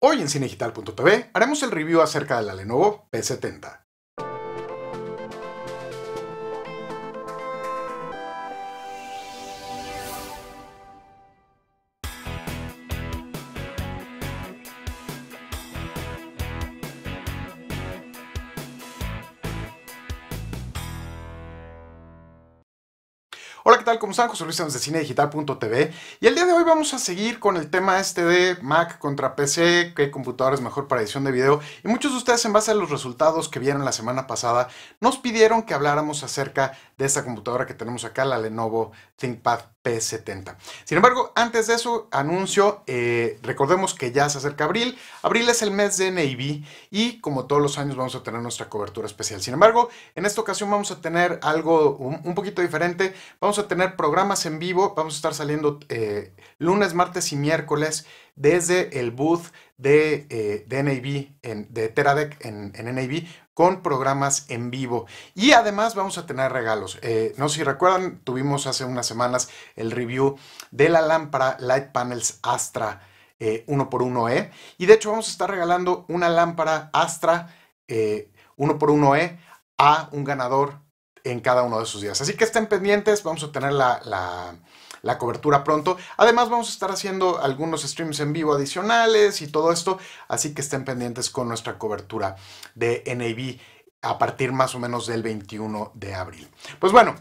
Hoy en cinegital.tv haremos el review acerca de la Lenovo P70. Hola, ¿qué tal? ¿Cómo están? José Luis de cinedigital.tv y el día de hoy vamos a seguir con el tema este de Mac contra PC, qué computador es mejor para edición de video y muchos de ustedes en base a los resultados que vieron la semana pasada nos pidieron que habláramos acerca de esta computadora que tenemos acá, la Lenovo ThinkPad P70. Sin embargo, antes de eso, anuncio, eh, recordemos que ya se acerca abril. Abril es el mes de Navy y como todos los años vamos a tener nuestra cobertura especial. Sin embargo, en esta ocasión vamos a tener algo un, poquito diferente. Vamos a tener programas en vivo, vamos a estar saliendo eh, lunes, martes y miércoles desde el booth de, eh, NAB, en, de Teradec en, NAB, con programas en vivo. Y además vamos a tener regalos. Eh, no sé si recuerdan, tuvimos hace unas semanas el review de la lámpara Light Panels Astra 1x1E. Eh, y de hecho vamos a estar regalando una lámpara Astra 1x1E a un ganador en cada uno de sus días. Así que estén pendientes, vamos a tener la la cobertura pronto. Además vamos a estar haciendo algunos streams en vivo adicionales y todo esto, así que estén pendientes con nuestra cobertura de NAB a partir más o menos del 21 de abril. Pues bueno,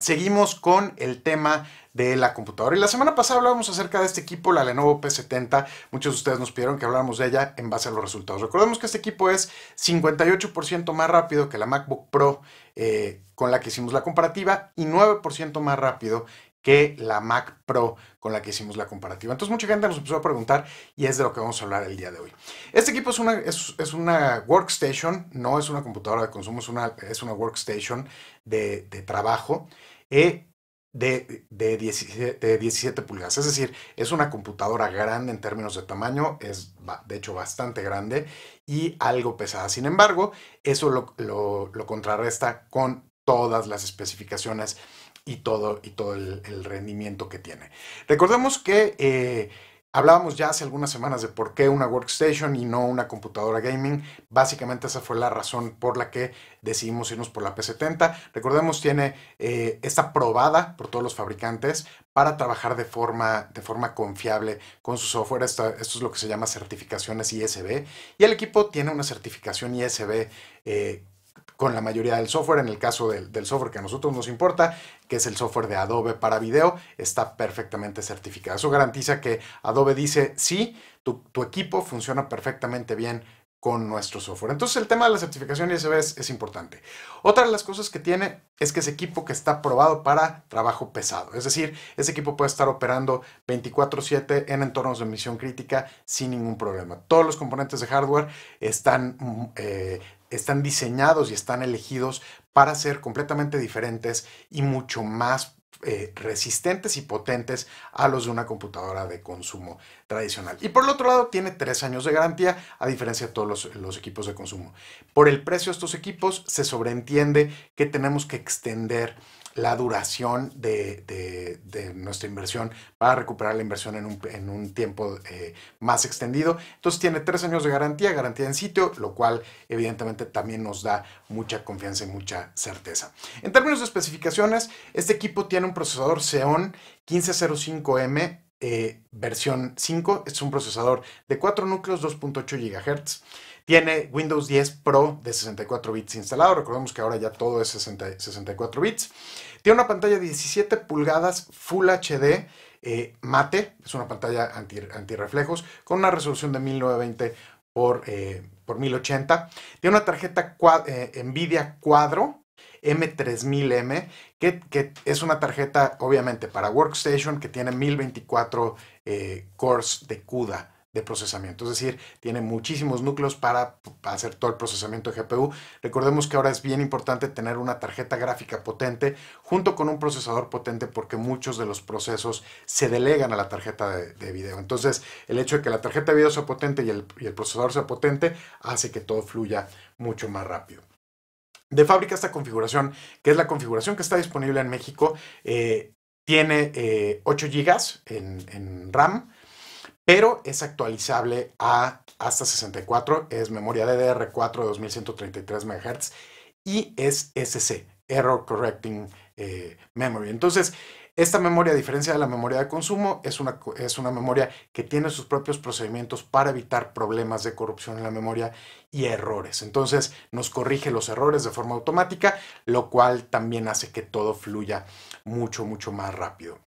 Seguimos con el tema de la computadora. Y la semana pasada hablábamos acerca de este equipo, la Lenovo P70. Muchos de ustedes nos pidieron que habláramos de ella en base a los resultados. Recordemos que este equipo es 58% más rápido que la MacBook Pro eh, con la que hicimos la comparativa y 9% más rápido que la Mac Pro con la que hicimos la comparativa. Entonces mucha gente nos empezó a preguntar y es de lo que vamos a hablar el día de hoy. Este equipo es una, es, una workstation, no es una computadora de consumo, es una, workstation de, trabajo. Eh, de, de, 17, pulgadas. Es decir, es una computadora grande en términos de tamaño, es de hecho bastante grande y algo pesada. Sin embargo, eso lo, lo contrarresta con todas las especificaciones y todo, y todo el, rendimiento que tiene. Recordemos que eh, hablábamos ya hace algunas semanas de por qué una workstation y no una computadora gaming. Básicamente esa fue la razón por la que decidimos irnos por la P70. Recordemos, tiene, eh, está probada por todos los fabricantes para trabajar de forma, de forma confiable con su software. Esto, es lo que se llama certificaciones ISB. Y el equipo tiene una certificación ISB eh, con la mayoría del software. En el caso del, software que a nosotros nos importa, que es el software de Adobe para video, está perfectamente certificado. Eso garantiza que Adobe dice, sí, tu, equipo funciona perfectamente bien con nuestro software. Entonces el tema de la certificación ISB es, importante. Otra de las cosas que tiene es que es equipo que está probado para trabajo pesado. Es decir, ese equipo puede estar operando 24/7 en entornos de emisión crítica sin ningún problema. Todos los componentes de hardware están mm, eh, están diseñados y están elegidos para ser completamente diferentes y mucho más eh, resistentes y potentes a los de una computadora de consumo tradicional. Y por el otro lado, tiene tres años de garantía, a diferencia de todos los, equipos de consumo. Por el precio de estos equipos, se sobreentiende que tenemos que extender la duración de, nuestra inversión para recuperar la inversión en un, tiempo eh, más extendido. Entonces tiene tres años de garantía, garantía en sitio, lo cual evidentemente también nos da mucha confianza y mucha certeza. En términos de especificaciones, este equipo tiene un procesador Xeon 1505M eh, versión 5. Este es un procesador de 4 núcleos, 2.8 GHz. Tiene Windows 10 Pro de 64 bits instalado. Recordemos que ahora ya todo es 64 bits. Tiene una pantalla de 17 pulgadas Full HD eh, mate. Es una pantalla anti, antirreflejos con una resolución de 1920 por, 1080. Eh, Tiene una tarjeta Nvidia Cuadro M3000M, que, es una tarjeta obviamente para workstation que tiene 1024 eh, cores de CUDA de procesamiento, es decir, tiene muchísimos núcleos para, hacer todo el procesamiento de GPU. Recordemos que ahora es bien importante tener una tarjeta gráfica potente junto con un procesador potente porque muchos de los procesos se delegan a la tarjeta de, video. Entonces, el hecho de que la tarjeta de video sea potente y el procesador sea potente hace que todo fluya mucho más rápido. De fábrica esta configuración, que es la configuración que está disponible en México, eh, tiene 8 eh, GB en, RAM, pero es actualizable a hasta 64, es memoria DDR4 de 2133 MHz y es SC, Error Correcting eh, Memory. Entonces, esta memoria, a diferencia de la memoria de consumo, es una, es una memoria que tiene sus propios procedimientos para evitar problemas de corrupción en la memoria y errores. Entonces nos corrige los errores de forma automática, lo cual también hace que todo fluya mucho, mucho más rápido.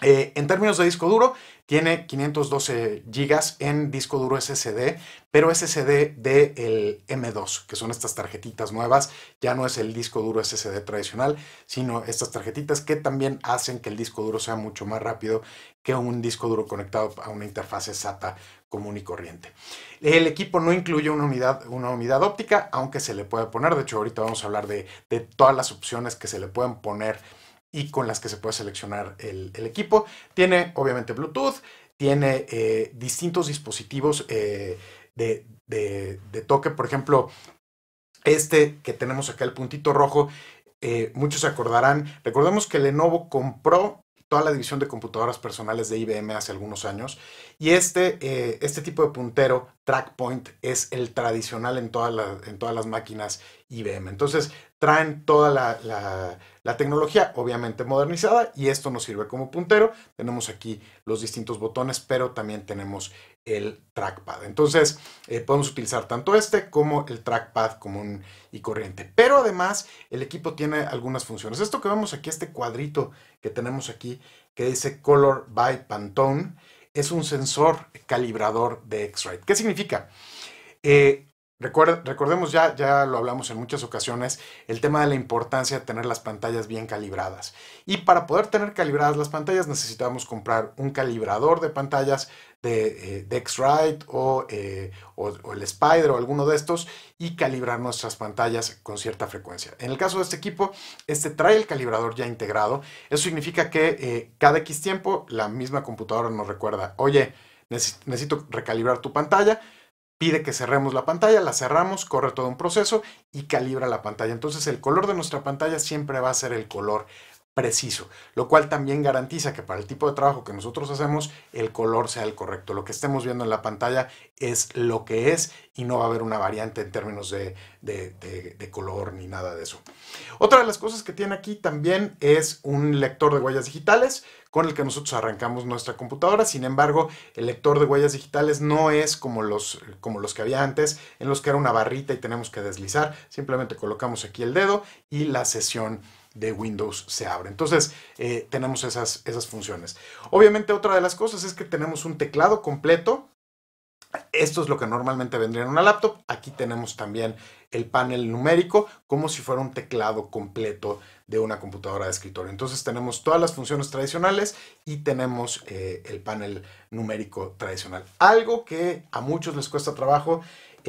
Eh, en términos de disco duro, tiene 512 GB en disco duro SSD, pero SSD del el M2, que son estas tarjetitas nuevas. Ya no es el disco duro SSD tradicional, sino estas tarjetitas que también hacen que el disco duro sea mucho más rápido que un disco duro conectado a una interfaz SATA común y corriente. El equipo no incluye una unidad, una unidad óptica, aunque se le puede poner. De hecho, ahorita vamos a hablar de, de todas las opciones que se le pueden poner y con las que se puede seleccionar el, equipo. Tiene obviamente Bluetooth, tiene eh, distintos dispositivos eh, de, de, toque. Por ejemplo, este que tenemos acá, el puntito rojo, eh, muchos se acordarán. Recordemos que Lenovo compró toda la división de computadoras personales de IBM hace algunos años. Y este, este tipo de puntero, TrackPoint, es el tradicional en, en todas las máquinas IBM. Entonces, traen toda la, tecnología, obviamente modernizada, y esto nos sirve como puntero. Tenemos aquí los distintos botones, pero también tenemos el trackpad. Entonces, eh, podemos utilizar tanto este como el trackpad común y corriente. Pero además, el equipo tiene algunas funciones. Esto que vemos aquí, este cuadrito que tenemos aquí, que dice Color by Pantone, es un sensor calibrador de x ray ¿Qué significa? Eh, recordemos ya, ya lo hablamos en muchas ocasiones, el tema de la importancia de tener las pantallas bien calibradas. Y para poder tener calibradas las pantallas necesitamos comprar un calibrador de pantallas de, eh, eh, o, el Spyder o alguno de estos y calibrar nuestras pantallas con cierta frecuencia. En el caso de este equipo, este trae el calibrador ya integrado. Eso significa que eh, cada X tiempo la misma computadora nos recuerda, oye, necesito recalibrar tu pantalla pide que cerremos la pantalla, la cerramos, corre todo un proceso y calibra la pantalla. Entonces el color de nuestra pantalla siempre va a ser el color preciso, lo cual también garantiza que para el tipo de trabajo que nosotros hacemos el color sea el correcto. Lo que estemos viendo en la pantalla es lo que es y no va a haber una variante en términos de, color ni nada de eso. Otra de las cosas que tiene aquí también es un lector de huellas digitales con el que nosotros arrancamos nuestra computadora. Sin embargo, el lector de huellas digitales no es como los, como los que había antes, en los que era una barrita y tenemos que deslizar. Simplemente colocamos aquí el dedo y la sesión de Windows se abre. Entonces, eh, tenemos esas, esas funciones. Obviamente, otra de las cosas es que tenemos un teclado completo. Esto es lo que normalmente vendría en una laptop. Aquí tenemos también el panel numérico como si fuera un teclado completo de una computadora de escritorio. Entonces tenemos todas las funciones tradicionales y tenemos eh, el panel numérico tradicional. Algo que a muchos les cuesta trabajo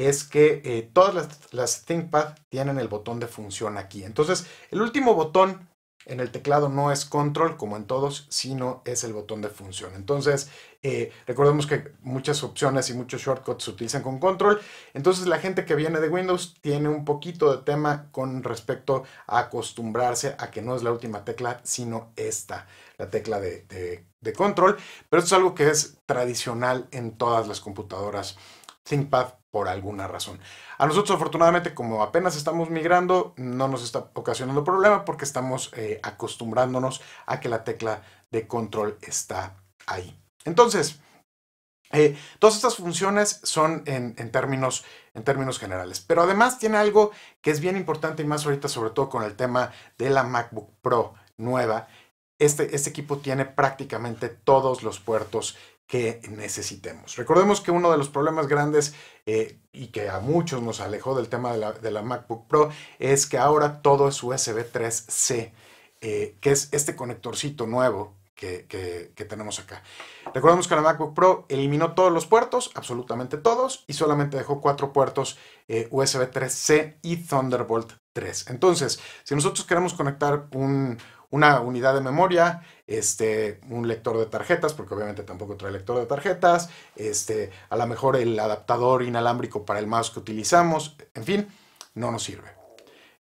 es que eh, todas las, ThinkPad tienen el botón de función aquí. Entonces, el último botón en el teclado no es control como en todos, sino es el botón de función. Entonces, eh, recordemos que muchas opciones y muchos shortcuts se utilizan con control. Entonces, la gente que viene de Windows tiene un poquito de tema con respecto a acostumbrarse a que no es la última tecla, sino esta, la tecla de, de control. Pero esto es algo que es tradicional en todas las computadoras ThinkPad por alguna razón. A nosotros afortunadamente como apenas estamos migrando no nos está ocasionando problema porque estamos eh, acostumbrándonos a que la tecla de control está ahí. Entonces, eh, todas estas funciones son en, términos, en términos generales, pero además tiene algo que es bien importante y más ahorita sobre todo con el tema de la MacBook Pro nueva. Este, este equipo tiene prácticamente todos los puertos que necesitemos. Recordemos que uno de los problemas grandes eh, y que a muchos nos alejó del tema de la, MacBook Pro es que ahora todo es USB 3C, eh, que es este conectorcito nuevo que, tenemos acá. Recordemos que la MacBook Pro eliminó todos los puertos, absolutamente todos, y solamente dejó cuatro puertos eh, USB 3C y Thunderbolt 3. Entonces, si nosotros queremos conectar un, una unidad de memoria, este, un lector de tarjetas, porque obviamente tampoco trae lector de tarjetas, este, a lo mejor el adaptador inalámbrico para el mouse que utilizamos, en fin, no nos sirve.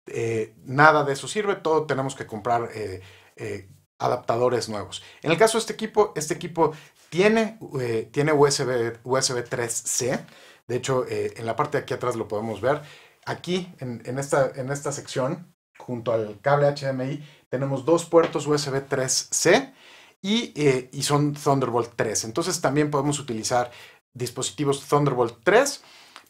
Eh, nada de eso sirve, todo tenemos que comprar eh, eh, adaptadores nuevos. En el caso de este equipo, este equipo tiene, tiene USB, USB 3C, de hecho en la parte de aquí atrás lo podemos ver, aquí en, esta, en esta sección, junto al cable HDMI, tenemos dos puertos USB 3C eh, y, son Thunderbolt 3. Entonces también podemos utilizar dispositivos Thunderbolt 3,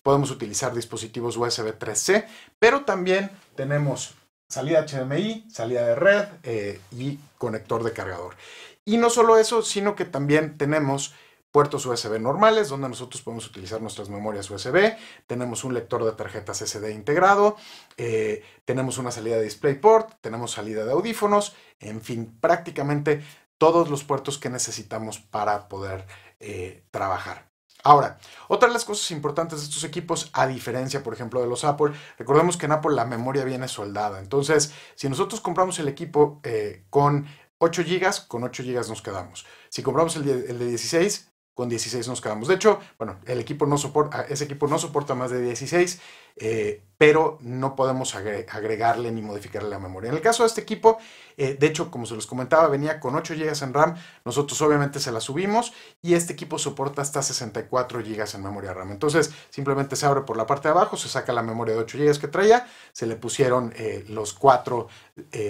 podemos utilizar dispositivos USB 3C, pero también tenemos salida HDMI, salida de red eh, y conector de cargador. Y no solo eso, sino que también tenemos puertos USB normales, donde nosotros podemos utilizar nuestras memorias USB, tenemos un lector de tarjetas SD integrado, eh, tenemos una salida de DisplayPort, tenemos salida de audífonos, en fin, prácticamente todos los puertos que necesitamos para poder eh, trabajar. Ahora, otra de las cosas importantes de estos equipos, a diferencia, por ejemplo, de los Apple, recordemos que en Apple la memoria viene soldada. Entonces, si nosotros compramos el equipo eh, con 8 GB, con 8 GB nos quedamos. Si compramos el, de 16, con 16 nos quedamos. De hecho, bueno, el equipo no soporta, ese equipo no soporta más de 16 eh, pero no podemos agregarle ni modificarle la memoria. En el caso de este equipo, eh, de hecho, como se los comentaba, venía con 8 GB en RAM, nosotros obviamente se la subimos y este equipo soporta hasta 64 GB en memoria RAM. Entonces, simplemente se abre por la parte de abajo, se saca la memoria de 8 GB que traía, se le pusieron eh, los 4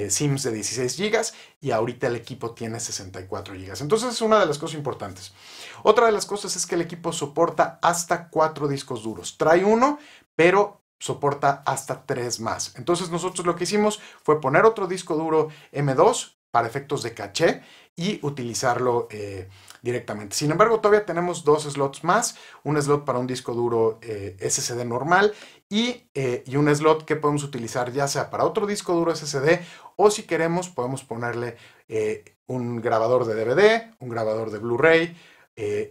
SIMs de 16 GB y ahorita el equipo tiene 64 GB. Entonces, es una de las cosas importantes. Otra de las cosas es que el equipo soporta hasta 4 discos duros. Trae uno, pero soporta hasta tres más. Entonces nosotros lo que hicimos fue poner otro disco duro M2 para efectos de caché y utilizarlo eh, directamente. Sin embargo, todavía tenemos dos slots más, un slot para un disco duro eh, SSD normal y, eh, y, un slot que podemos utilizar ya sea para otro disco duro SSD o si queremos podemos ponerle un grabador de DVD, un grabador de Blu-ray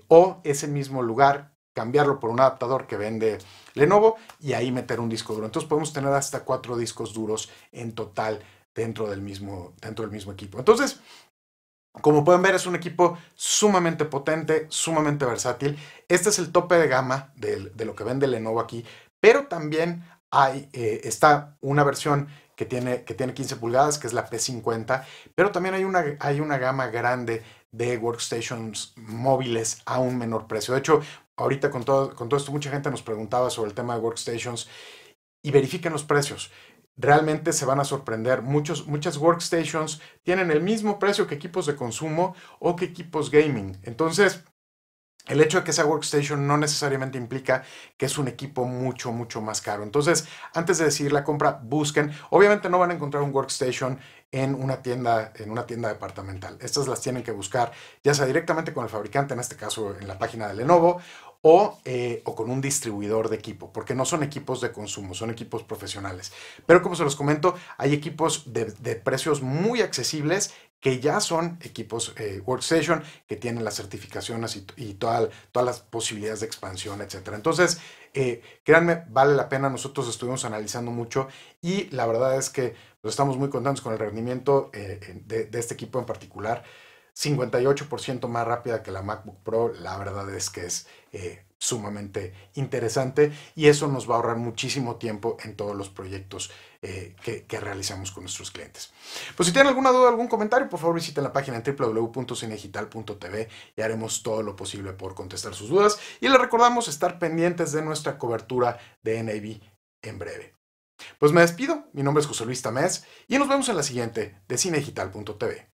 o ese mismo lugar cambiarlo por un adaptador que vende Lenovo y ahí meter un disco duro. Entonces podemos tener hasta cuatro discos duros en total dentro del mismo, dentro del mismo equipo. Entonces, como pueden ver, es un equipo sumamente potente, sumamente versátil. Este es el tope de gama de, lo que vende Lenovo aquí, pero también hay, eh, está una versión que tiene, que tiene 15 pulgadas, que es la P50, pero también hay una, hay una gama grande de workstations móviles a un menor precio. De hecho, ahorita con todo, con todo esto, mucha gente nos preguntaba sobre el tema de workstations y verifiquen los precios. Realmente se van a sorprender. Muchos, muchas workstations tienen el mismo precio que equipos de consumo o que equipos gaming. Entonces, el hecho de que sea workstation no necesariamente implica que es un equipo mucho, mucho más caro. Entonces, antes de decidir la compra, busquen. Obviamente no van a encontrar un workstation en una tienda, en una tienda departamental. Estas las tienen que buscar ya sea directamente con el fabricante, en este caso en la página de Lenovo, eh, o, con un distribuidor de equipo, porque no son equipos de consumo, son equipos profesionales. Pero como se los comento, hay equipos de, precios muy accesibles que ya son equipos eh, workstation, que tienen las certificaciones y, todas las posibilidades de expansión, etc. Entonces, eh, créanme, vale la pena, nosotros estuvimos analizando mucho y la verdad es que pues, estamos muy contentos con el rendimiento de este equipo en particular. 58% más rápida que la MacBook Pro, la verdad es que es eh, sumamente interesante y eso nos va a ahorrar muchísimo tiempo en todos los proyectos eh, que, realizamos con nuestros clientes. Pues si tienen alguna duda, algún comentario, por favor visiten la página en www.cinegital.tv y haremos todo lo posible por contestar sus dudas y les recordamos estar pendientes de nuestra cobertura de NAV en breve. Pues me despido, mi nombre es José Luis Tamés y nos vemos en la siguiente de cinegital.tv.